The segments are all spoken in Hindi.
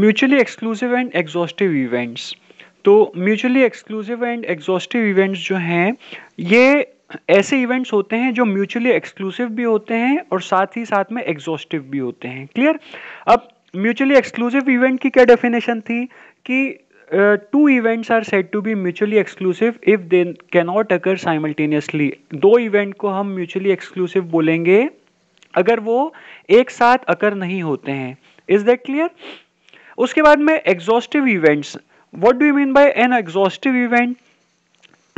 Mutually exclusive and exhaustive events तो mutually exclusive and exhaustive events जो हैं ये ऐसे इवेंट्स होते हैं जो म्यूचुअली एक्सक्लूसिव भी होते हैं और साथ ही साथ में एग्जॉस्टिव भी होते हैं क्लियर अब म्यूचुअली एक्सक्लूसिव इवेंट की क्या डेफिनेशन थी कि two events are said to be mutually exclusive if they cannot occur simultaneously दो इवेंट को हम म्यूचुअली एक्सक्लूसिव बोलेंगे अगर वो एक साथ अकर नहीं होते हैं इज दैट क्लियर उसके बाद में exhaustive events what do you mean by an exhaustive event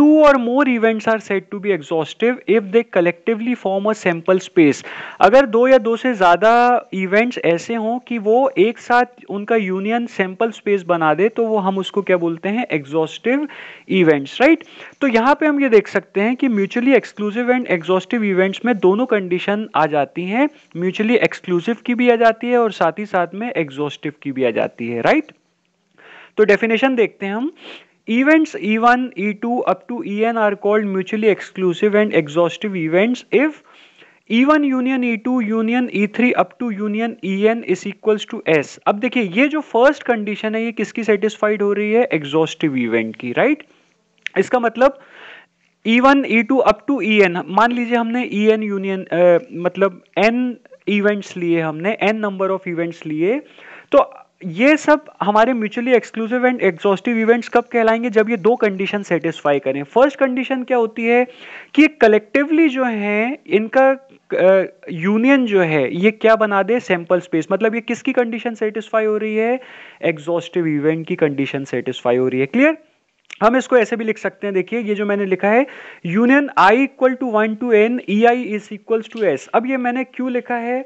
two or more events are set to be exhaustive if they collectively form a sample space अगर दो या दो से ज्यादा इवेंट्स ऐसे हों कि वो एक साथ उनका यूनियन सैंपल स्पेस बना दे तो वो हम उसको क्या बोलते हैं एग्जॉस्टिव इवेंट्स राइट तो यहां पे हम ये देख सकते हैं कि mutually exclusive and exhaustive events में दोनों कंडीशन आ जाती हैं म्यूचुअली एक्सक्लूसिव की भी आ जाती है और साथ ही साथ में एग्जॉस्टिव की भी आ जाती है राइट right? तो डेफिनेशन देखते हैं हम Events E1, E2 up to En are called mutually exclusive and exhaustive events if E1 union E2 union E3 up to union EN is equals to S अब देखिए ये जो फर्स्ट कंडीशन है ये किसकी सेटिस्फाइड हो रही है एग्जॉस्टिव इवेंट की राइट right? इसका मतलब E1 E2 up to EN मान लीजिए हमने EN यूनियन मतलब N इवेंट्स लिए हमने N नंबर ऑफ इवेंट्स लिए तो ये सब हमारे mutually exclusive and exhaustive events कब कहलाएंगे जब ये दो कंडीशन सेटिस्फाई करें फर्स्ट कंडीशन क्या होती है कि कलेक्टिवली जो है इनका यूनियन uh, जो है ये क्या बना दे सैंपल स्पेस मतलब ये किसकी कंडीशन सेटिस्फाई हो रही है एग्जॉस्टिव इवेंट की कंडीशन सेटिस्फाई हो रही है क्लियर हम इसको ऐसे भी लिख सकते हैं देखिए ये जो मैंने लिखा है union I equal to one to N E I is equals to S अब ये मैंने क्यों लिखा है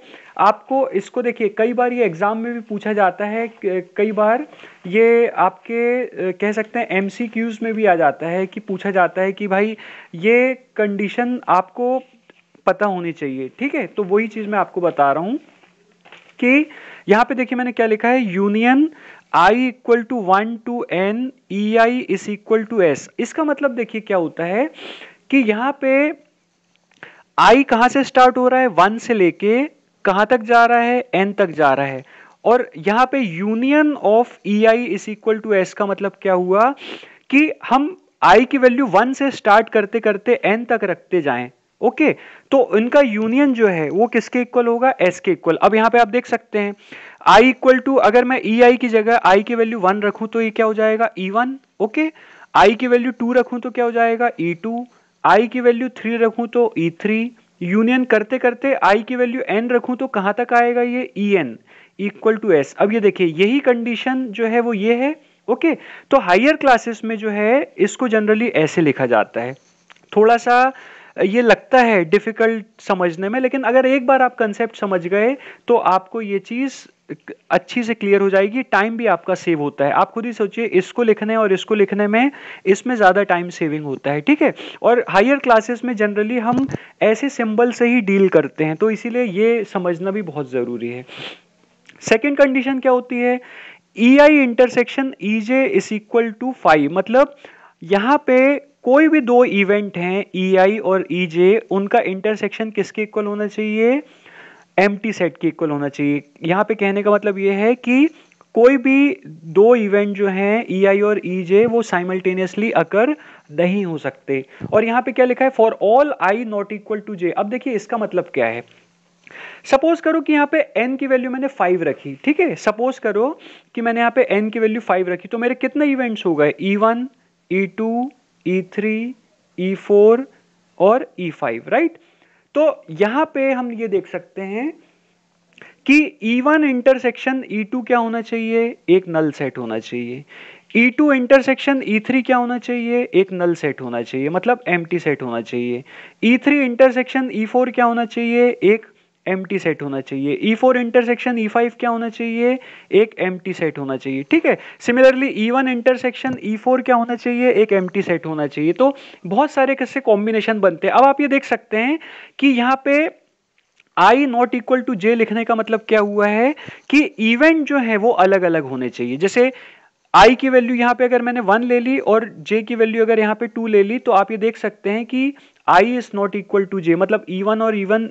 आपको इसको देखिए कई बार ये एग्ज़ाम में भी पूछा जाता है कई बार ये आपके कह सकते हैं एम सी क्यूज़ में भी आ जाता है कि पूछा जाता है कि भाई ये कंडीशन आपको पता होनी चाहिए ठीक है तो वही चीज़ मैं आपको बता रहा हूँ कि यहाँ पे देखिए मैंने क्या लिखा है union I equal to one to N E I is equal to S इसका मतलब देखिए क्या होता है कि यहां पे आई कहां से स्टार्ट हो रहा है वन से लेके कहाँ तक जा रहा है एन तक जा रहा है और यहां पे union of E I is equal to S का मतलब क्या हुआ कि हम आई की वैल्यू वन से स्टार्ट करते करते एन तक रखते जाएं ओके okay, तो इनका यूनियन जो है वो किसके इक्वल होगा एस के इक्वल अब यहां पे आप देख सकते हैं आई इक्वल टू अगर मैं ई e आई की जगह आई की वैल्यू वन रखू तो ये क्या हो जाएगा ई वन ओके आई की वैल्यू टू रखू तो क्या हो जाएगा ई टू आई की वैल्यू थ्री रखू तो ई थ्री यूनियन करते करते आई की वैल्यू एन रखू तो कहां तक आएगा ये E N equal to S अब ये देखिए यही कंडीशन जो है वो ये है ओके okay, तो हायर क्लासेस में जो है इसको जनरली ऐसे लिखा जाता है थोड़ा सा ये लगता है डिफ़िकल्ट समझने में लेकिन अगर एक बार आप कंसेप्ट समझ गए तो आपको ये चीज़ अच्छी से क्लियर हो जाएगी टाइम भी आपका सेव होता है आप खुद ही सोचिए इसको लिखने और इसको लिखने में इसमें ज़्यादा टाइम सेविंग होता है ठीक है और हायर क्लासेस में जनरली हम ऐसे सिंबल से ही डील करते हैं तो इसीलिए ये समझना भी बहुत ज़रूरी है सेकेंड कंडीशन क्या होती है E I intersection E J is equal to five मतलब यहाँ पे कोई भी दो इवेंट हैं ई e आई और ई e जे उनका इंटरसेक्शन किसके इक्वल होना चाहिए एम सेट के इक्वल होना चाहिए यहाँ पे कहने का मतलब ये है कि कोई भी दो इवेंट जो हैं ई e आई और ई e जे वो साइमल्टेनियसली अकर नहीं हो सकते और यहाँ पे क्या लिखा है for all I not equal to J अब देखिए इसका मतलब क्या है सपोज करो कि यहाँ पे एन की वैल्यू मैंने फाइव रखी ठीक है सपोज करो कि मैंने यहाँ पे एन की वैल्यू फाइव रखी तो मेरे कितने इवेंट्स हो गए E E one two E three E four और ई फाइव राइट right? तो यहां पे हम ये देख सकते हैं कि E1 इंटरसेक्शन E2 क्या होना चाहिए एक नल सेट होना चाहिए E2 इंटरसेक्शन E3 क्या होना चाहिए एक नल सेट होना चाहिए मतलब एम सेट होना चाहिए E3 इंटरसेक्शन E4 क्या होना चाहिए एक एम सेट होना चाहिए E four intersection E five क्या होना चाहिए एक एम सेट होना चाहिए ठीक है similarly E1 one intersection E four क्या होना चाहिए एक एम सेट होना चाहिए तो बहुत सारे कैसे कॉम्बिनेशन बनते हैं अब आप ये देख सकते हैं कि यहाँ पे I not equal to J लिखने का मतलब क्या हुआ है कि इवेंट जो है वो अलग अलग होने चाहिए जैसे आई की वैल्यू यहाँ पे अगर मैंने वन ले ली और जे की वैल्यू अगर यहाँ पे टू ले ली तो आप ये देख सकते हैं कि I is not equal to J मतलब ई e वन और वन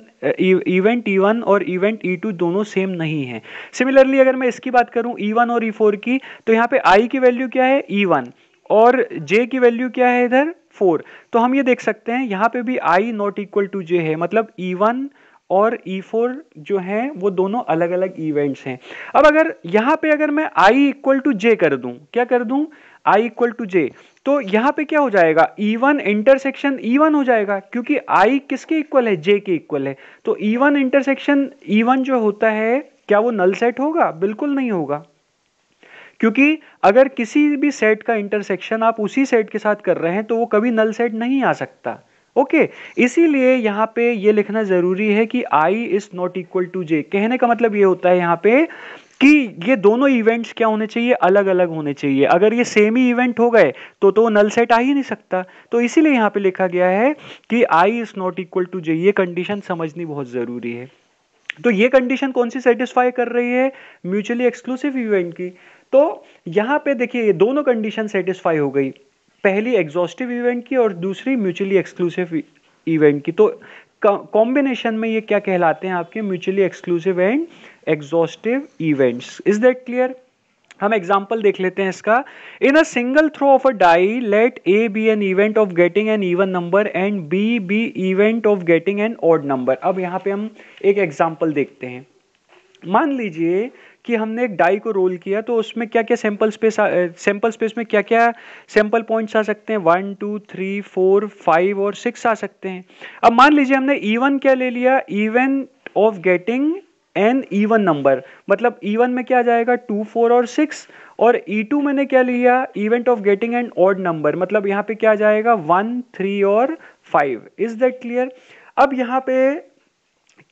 इवेंट ई वन और इवेंट ई टू दोनों सेम नहीं है सिमिलरली अगर मैं इसकी बात करूं ई e वन और ई e फोर की तो यहाँ पे आई की वैल्यू क्या है ई वन और जे की वैल्यू क्या है इधर फोर तो हम ये देख सकते हैं यहाँ पे भी I not equal to J है मतलब ई वन और ई फोर जो है वो दोनों अलग अलग इवेंट्स हैं अब अगर यहाँ पे अगर मैं आई इक्वल टू जे कर दूँ क्या कर दूँ आई इक्वल टू जे तो यहाँ पे क्या हो जाएगा E1 वन इंटरसेक्शन ई हो जाएगा क्योंकि I किसके इक्वल है J के इक्वल है तो E1 वन इंटरसेक्शन ई जो होता है क्या वो नल सेट होगा बिल्कुल नहीं होगा क्योंकि अगर किसी भी सेट का इंटरसेक्शन आप उसी सेट के साथ कर रहे हैं तो वो कभी नल सेट नहीं आ सकता ओके okay, इसीलिए यहां पे ये लिखना ज़रूरी है कि i is not equal to j कहने का मतलब ये होता है यहां पे कि ये दोनों इवेंट्स क्या होने चाहिए अलग अलग होने चाहिए अगर ये सेम ही इवेंट हो गए तो तो नल सेट आ ही नहीं सकता तो इसीलिए यहाँ पे लिखा गया है कि I is not equal to J ये कंडीशन समझनी बहुत ज़रूरी है तो ये कंडीशन कौन सी सेटिस्फाई कर रही है म्यूचुअली एक्सक्लूसिव इवेंट की तो यहाँ पे देखिए ये दोनों कंडीशन सेटिस्फाई हो गई पहली एग्जॉस्टिव इवेंट की और दूसरी म्यूचुअली एक्सक्लूसिव इवेंट की तो कॉम्बिनेशन में ये क्या कहलाते हैं आपके mutually exclusive and exhaustive events is that clear हम एग्जाम्पल देख लेते हैं इसका in a single throw of a die let A be an event of getting an even number and B be event of getting an odd number अब यहाँ पे हम एक एग्जाम्पल देखते हैं मान लीजिए कि हमने एक डाई को रोल किया तो उसमें क्या क्या सैंपल स्पेस सैंपल स्पेस में क्या क्या सैंपल पॉइंट्स आ सकते हैं one two three four five और सिक्स आ सकते हैं अब मान लीजिए हमने ईवन क्या ले लिया event of getting an even number मतलब ईवन में क्या जाएगा टू फोर और सिक्स और ई e टू मैंने क्या लिया event of getting an odd number मतलब यहाँ पे क्या जाएगा वन थ्री और फाइव इज दैट क्लियर अब यहाँ पे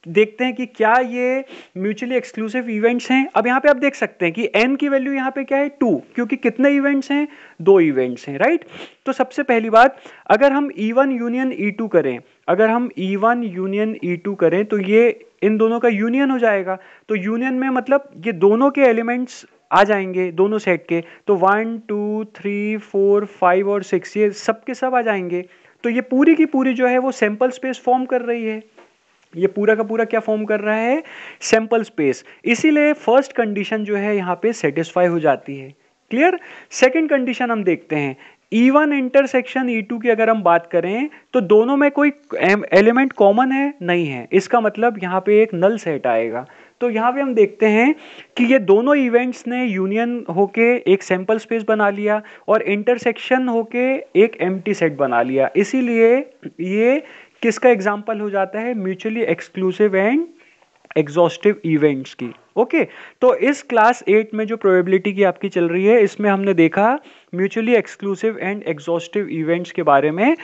देखते हैं कि क्या ये म्यूचुअली एक्सक्लूसिव इवेंट्स हैं अब यहाँ पे आप देख सकते हैं कि एन की वैल्यू यहाँ पे क्या है टू क्योंकि कितने इवेंट्स हैं दो इवेंट्स हैं राइट तो सबसे पहली बात अगर हम E one union E two करें अगर हम E one union E two करें तो ये इन दोनों का यूनियन हो जाएगा तो यूनियन में मतलब ये दोनों के एलिमेंट्स आ जाएंगे दोनों सेट के तो one two three four five और सिक्स ये सब के सब आ जाएंगे तो ये पूरी की पूरी जो है वो सैम्पल स्पेस फॉर्म कर रही है ये पूरा का पूरा क्या फॉर्म कर रहा है सैंपल स्पेस इसीलिए फर्स्ट कंडीशन जो है यहाँ पे सेटिस्फाई हो जाती है क्लियर सेकेंड कंडीशन हम देखते हैं E one intersection E two की अगर हम बात करें तो दोनों में कोई एलिमेंट कॉमन है नहीं है इसका मतलब यहाँ पे एक नल सेट आएगा तो यहाँ पे हम देखते हैं कि ये दोनों इवेंट्स ने यूनियन होके एक सैंपल स्पेस बना लिया और इंटरसेक्शन होके एक एम सेट बना लिया इसीलिए ये किसका एग्जाम्पल हो जाता है mutually exclusive and exhaustive events की ओके okay, तो इस क्लास एट में जो प्रोबेबिलिटी की आपकी चल रही है इसमें हमने देखा mutually exclusive and exhaustive events के बारे में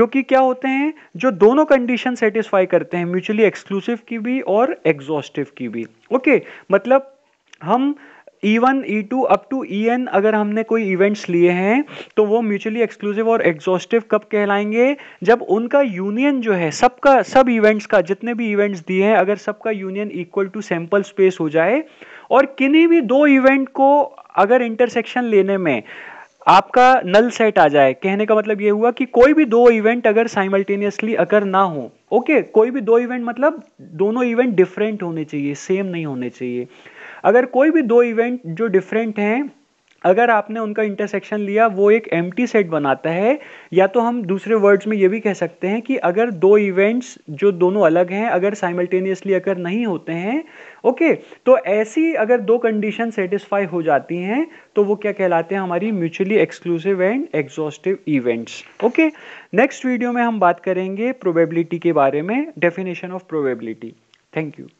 जो कि क्या होते हैं जो दोनों कंडीशन सेटिस्फाई करते हैं म्यूचुअली एक्सक्लूसिव की भी और एग्जॉस्टिव की भी ओके okay, मतलब हम E E two up to E N अगर हमने कोई इवेंट्स लिए हैं तो वो म्यूचुअली एक्सक्लूसिव और एग्जॉस्टिव कब कहलाएंगे जब उनका यूनियन जो है सबका सब इवेंट्स का जितने भी इवेंट्स दिए हैं अगर सबका union equal to sample space हो जाए और किन्हीं भी दो इवेंट को अगर इंटरसेक्शन लेने में आपका नल सेट आ जाए कहने का मतलब ये हुआ कि कोई भी दो इवेंट अगर साइमल्टेनियसली अगर ना हो ओके कोई भी दो इवेंट मतलब दोनों इवेंट डिफरेंट होने चाहिए सेम नहीं होने चाहिए अगर कोई भी दो इवेंट जो डिफरेंट हैं अगर आपने उनका इंटरसेक्शन लिया वो एक एम सेट बनाता है या तो हम दूसरे वर्ड्स में ये भी कह सकते हैं कि अगर दो इवेंट्स जो दोनों अलग हैं अगर साइमल्टेनियसली अगर नहीं होते हैं ओके तो ऐसी अगर दो कंडीशन सेटिस्फाई हो जाती हैं तो वो क्या कहलाते हैं हमारी mutually exclusive and exhaustive events okay next video में हम बात करेंगे प्रोबेबिलिटी के बारे में definition of probability thank you